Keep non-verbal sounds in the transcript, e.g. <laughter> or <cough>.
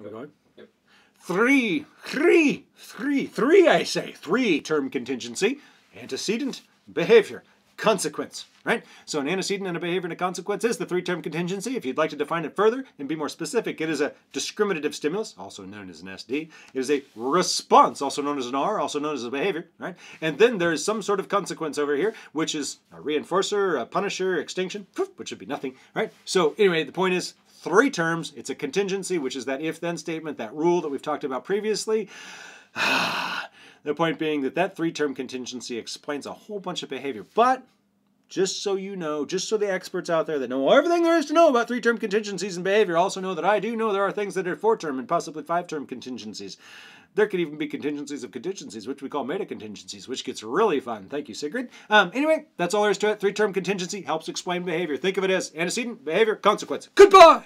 Yep. Yep. Three, three, three, three, I say, three term contingency, antecedent, behavior, consequence, right? So an antecedent and a behavior and a consequence is the three-term contingency. If you'd like to define it further and be more specific, it is a discriminative stimulus, also known as an SD. It is a response, also known as an R, also known as a behavior, right? And then there is some sort of consequence over here, which is a reinforcer, a punisher, extinction, which would be nothing, right? So anyway, the point is three terms. It's a contingency, which is that if-then statement, that rule that we've talked about previously. <sighs> the point being that that three-term contingency explains a whole bunch of behavior, but just so you know, just so the experts out there that know everything there is to know about three term contingencies and behavior also know that I do know there are things that are four term and possibly five term contingencies. There could even be contingencies of contingencies, which we call meta contingencies, which gets really fun. Thank you, Sigrid. Um, anyway, that's all there is to it. Three term contingency helps explain behavior. Think of it as antecedent, behavior, consequence. Goodbye!